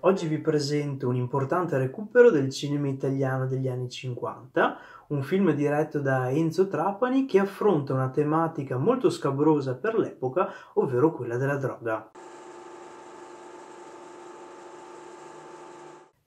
Oggi vi presento un importante recupero del cinema italiano degli anni 50, un film diretto da Enzo Trapani che affronta una tematica molto scabrosa per l'epoca, ovvero quella della droga.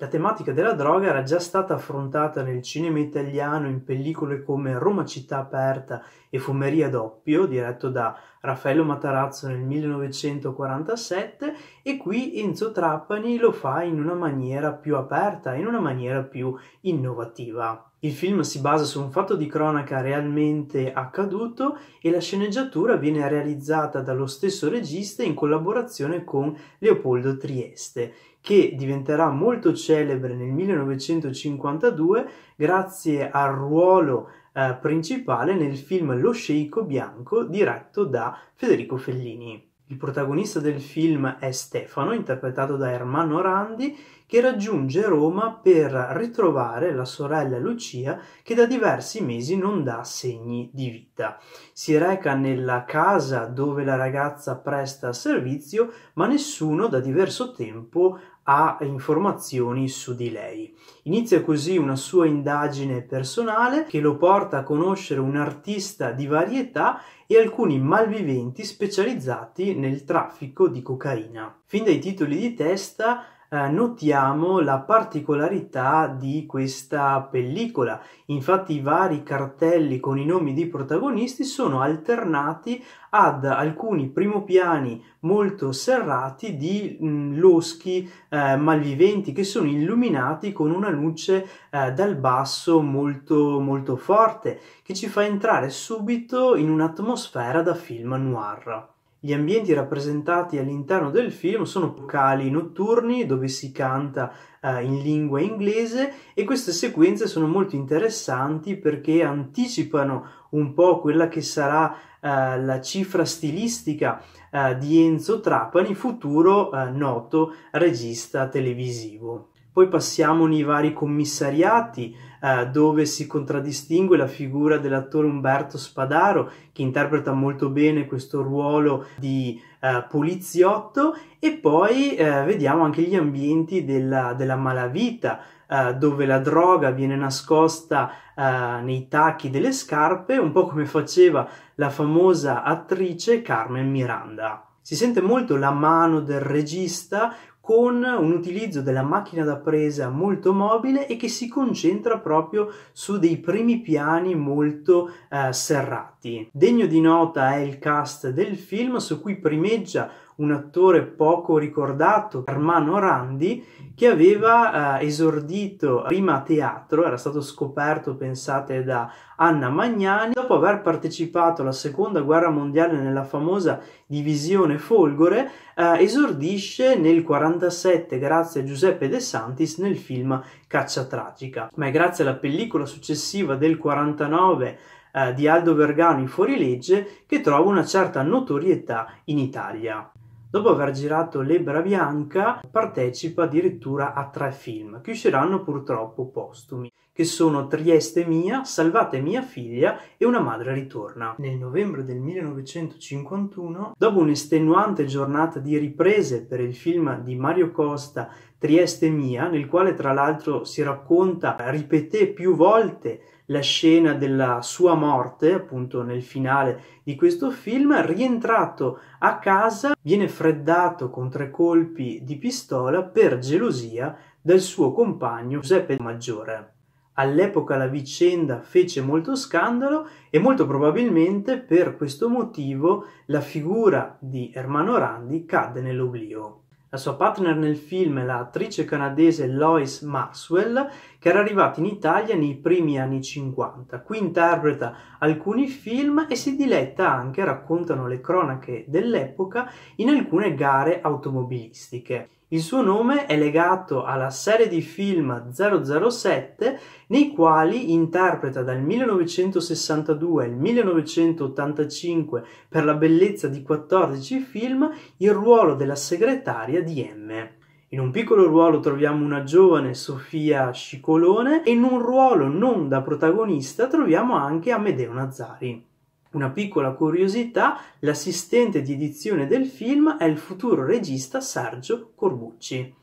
La tematica della droga era già stata affrontata nel cinema italiano in pellicole come Roma città aperta e Fumeria d'oppio, diretto da Raffaello Matarazzo nel 1947 e qui Enzo Trappani lo fa in una maniera più aperta, in una maniera più innovativa. Il film si basa su un fatto di cronaca realmente accaduto e la sceneggiatura viene realizzata dallo stesso regista in collaborazione con Leopoldo Trieste, che diventerà molto celebre nel 1952 grazie al ruolo eh, principale nel film Lo sceicco bianco diretto da Federico Fellini. Il protagonista del film è Stefano, interpretato da Ermanno Randi, che raggiunge Roma per ritrovare la sorella Lucia che da diversi mesi non dà segni di vita. Si reca nella casa dove la ragazza presta servizio, ma nessuno da diverso tempo ha informazioni su di lei. Inizia così una sua indagine personale che lo porta a conoscere un artista di varietà e alcuni malviventi specializzati nel traffico di cocaina. Fin dai titoli di testa eh, notiamo la particolarità di questa pellicola. Infatti i vari cartelli con i nomi di protagonisti sono alternati ad alcuni primopiani molto serrati di mh, mm, loschi eh, malviventi che sono illuminati con una luce eh, dal basso molto molto forte che ci fa entrare subito in un'atmosfera da film noir. Gli ambienti rappresentati all'interno del film sono locali notturni dove si canta eh, in lingua inglese e queste sequenze sono molto interessanti perché anticipano un po' quella che sarà eh, la cifra stilistica eh, di Enzo Trapani, futuro eh, noto regista televisivo. Poi passiamo nei vari commissariati eh, dove si contraddistingue la figura dell'attore Umberto Spadaro che interpreta molto bene questo ruolo di eh, poliziotto e poi eh, vediamo anche gli ambienti della, della malavita eh, dove la droga viene nascosta uh, nei tacchi delle scarpe, un po' come faceva la famosa attrice Carmen Miranda. Si sente molto la mano del regista con un utilizzo della macchina da presa molto mobile e che si concentra proprio su dei primi piani molto eh, serrati. Degno di nota è il cast del film su cui primeggia un attore poco ricordato, Armano Randi, che aveva eh, esordito prima a teatro, era stato scoperto, pensate, da Anna Magnani, dopo aver partecipato alla seconda guerra mondiale nella famosa divisione Folgore, eh, esordisce nel 47 grazie a Giuseppe De Santis nel film Caccia Tragica, ma è grazie alla pellicola successiva del 49 eh, di Aldo Vergano in Fuorilegge che trova una certa notorietà in Italia. Dopo aver girato L'Ebra Bianca, partecipa addirittura a tre film, che usciranno purtroppo postumi, che sono Trieste mia, Salvate mia figlia e Una madre ritorna. Nel novembre del 1951, dopo un'estenuante giornata di riprese per il film di Mario Costa Trieste mia, nel quale tra l'altro si racconta, ripeté più volte la scena della sua morte, appunto nel finale di questo film, rientrato a casa viene freddato con tre colpi di pistola per gelosia dal suo compagno Giuseppe Maggiore. All'epoca la vicenda fece molto scandalo e molto probabilmente per questo motivo la figura di Ermano Randi cadde nell'oblio. La sua partner nel film è l'attrice canadese Lois Maxwell, che era arrivata in Italia nei primi anni 50. Qui interpreta alcuni film e si diletta anche, raccontano le cronache dell'epoca, in alcune gare automobilistiche. Il suo nome è legato alla serie di film 007 nei quali interpreta dal 1962 al 1985 per la bellezza di 14 film il ruolo della segretaria di M. In un piccolo ruolo troviamo una giovane Sofia Scicolone e in un ruolo non da protagonista troviamo anche Amedeo Nazari. Una piccola curiosità, l'assistente di edizione del film è il futuro regista Sergio Corbucci.